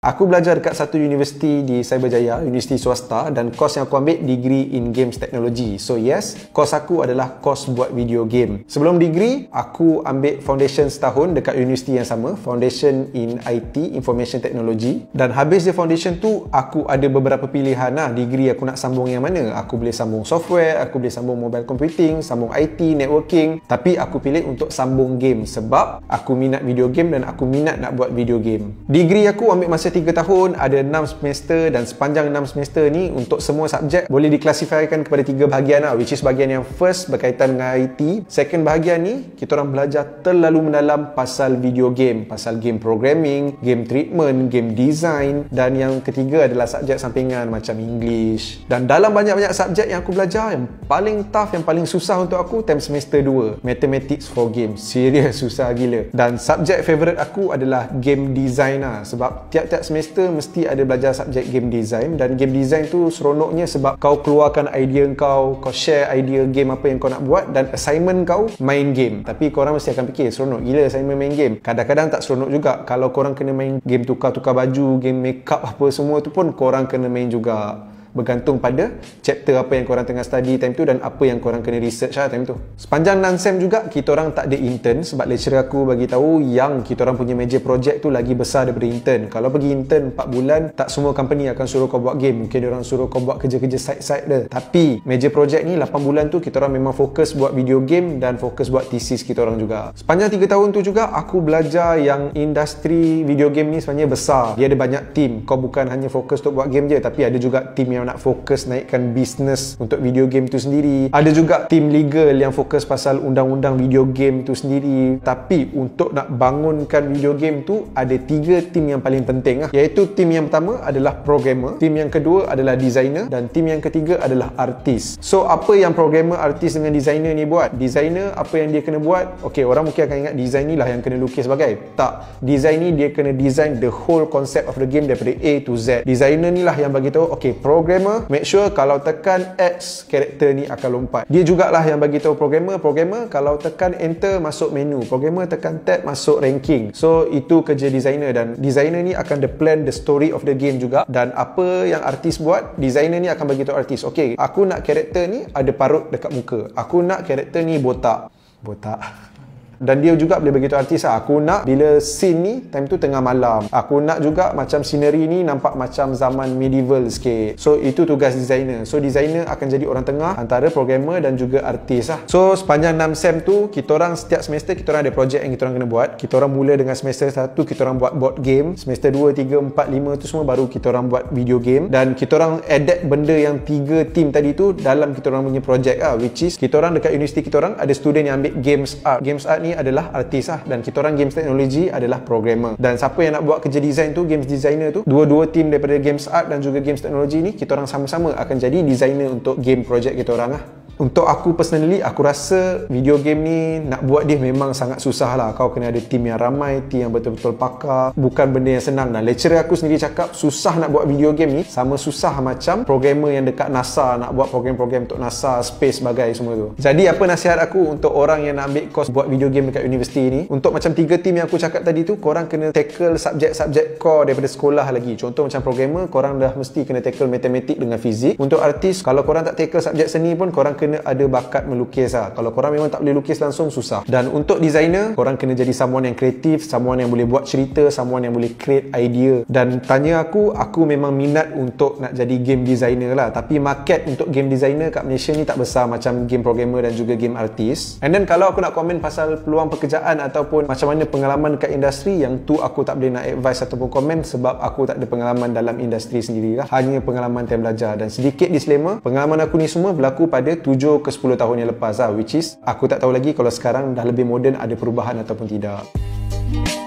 Aku belajar dekat satu universiti di Cyberjaya, universiti swasta dan kos yang aku ambil degree in games technology. So yes, kos aku adalah kos buat video game. Sebelum degree, aku ambil foundation setahun dekat universiti yang sama, foundation in IT, information technology. Dan habis dia foundation tu, aku ada beberapa pilihan lah degree aku nak sambung yang mana. Aku boleh sambung software, aku boleh sambung mobile computing, sambung IT, networking. Tapi aku pilih untuk sambung game sebab aku minat video game dan aku minat nak buat video game. Degree aku ambil masa 3 tahun ada 6 semester dan sepanjang 6 semester ni untuk semua subjek boleh diklasifikasikan kepada 3 bahagian lah which is bahagian yang first berkaitan dengan IT second bahagian ni kita orang belajar terlalu mendalam pasal video game pasal game programming game treatment game design dan yang ketiga adalah subjek sampingan macam English dan dalam banyak-banyak subjek yang aku belajar yang paling tough yang paling susah untuk aku time semester 2 Mathematics for Games serius susah gila dan subjek favourite aku adalah game design lah sebab tiap-tiap setiap semester mesti ada belajar subjek game design dan game design tu seronoknya sebab kau keluarkan idea kau, kau share idea game apa yang kau nak buat dan assignment kau main game. Tapi kau orang mesti akan fikir seronok gila assignment main game. Kadang-kadang tak seronok juga kalau kau orang kena main game tukar-tukar baju, game makeup apa semua tu pun kau orang kena main juga bergantung pada chapter apa yang korang tengah study time tu dan apa yang korang kena research lah time tu sepanjang non-SEM juga kita orang tak ada intern sebab lecturer aku bagi tahu yang kita orang punya major project tu lagi besar daripada intern kalau pergi intern 4 bulan tak semua company akan suruh kau buat game mungkin orang suruh kau buat kerja-kerja side-side dia tapi major project ni 8 bulan tu kita orang memang fokus buat video game dan fokus buat thesis kita orang juga sepanjang 3 tahun tu juga aku belajar yang industri video game ni sebenarnya besar dia ada banyak team kau bukan hanya fokus untuk buat game je tapi ada juga team yang yang nak fokus naikkan bisnes untuk video game tu sendiri. Ada juga tim legal yang fokus pasal undang-undang video game tu sendiri. Tapi untuk nak bangunkan video game tu ada tiga tim yang paling penting lah. Iaitu team yang pertama adalah programmer, tim yang kedua adalah designer dan tim yang ketiga adalah artis. So apa yang programmer, artis dengan designer ni buat? Designer apa yang dia kena buat? Okey, orang mungkin akan ingat design ni lah yang kena lukis sebagai. Tak. Design ni dia kena design the whole concept of the game daripada A to Z. Designer ni lah yang bagi tahu okey, program programmer make sure kalau tekan X karakter ni akan lompat dia jugalah yang bagi tahu programmer programmer kalau tekan enter masuk menu programmer tekan tab masuk ranking so itu kerja designer dan designer ni akan the plan the story of the game juga dan apa yang artis buat designer ni akan bagi tahu artis okey aku nak karakter ni ada parut dekat muka aku nak karakter ni botak botak dan dia juga boleh beritahu artis ah, aku nak bila scene ni time tu tengah malam aku nak juga macam scenery ni nampak macam zaman medieval sikit so itu tugas designer so designer akan jadi orang tengah antara programmer dan juga artis lah so sepanjang 6 sem tu kita orang setiap semester kita orang ada projek yang kita orang kena buat kita orang mula dengan semester 1 kita orang buat board game semester 2, 3, 4, 5 tu semua baru kita orang buat video game dan kita orang adapt benda yang tiga team tadi tu dalam kita orang punya projek lah which is kita orang dekat universiti kita orang ada student yang ambil games art games art ni ni adalah artis lah dan kita orang games technology adalah programmer dan siapa yang nak buat kerja design tu games designer tu dua-dua team daripada games art dan juga games technology ni kita orang sama-sama akan jadi designer untuk game project kita orang lah untuk aku personally aku rasa video game ni nak buat dia memang sangat susah lah kau kena ada team yang ramai team yang betul-betul pakar bukan benda yang senang dan lecturer aku sendiri cakap susah nak buat video game ni sama susah macam programmer yang dekat NASA nak buat program-program untuk NASA space bagai semua tu jadi apa nasihat aku untuk orang yang nak ambil course buat video game dekat universiti ni untuk macam tiga team yang aku cakap tadi tu korang kena tackle subjek-subjek core daripada sekolah lagi contoh macam programmer korang dah mesti kena tackle matematik dengan fizik untuk artis kalau korang tak tackle subjek seni pun korang kena kena ada bakat melukis lah. Kalau korang memang tak boleh lukis langsung, susah. Dan untuk designer, korang kena jadi someone yang kreatif, someone yang boleh buat cerita, someone yang boleh create idea. Dan tanya aku, aku memang minat untuk nak jadi game designer lah. Tapi market untuk game designer kat Malaysia ni tak besar macam game programmer dan juga game artist. And then kalau aku nak komen pasal peluang pekerjaan ataupun macam mana pengalaman kat industri, yang tu aku tak boleh nak advice ataupun komen sebab aku tak ada pengalaman dalam industri sendiri lah. Hanya pengalaman time belajar. Dan sedikit disclaimer, pengalaman aku ni semua berlaku pada 7 7 ke 10 tahun yang lepas lah which is aku tak tahu lagi kalau sekarang dah lebih moden ada perubahan ataupun tidak. Yeah.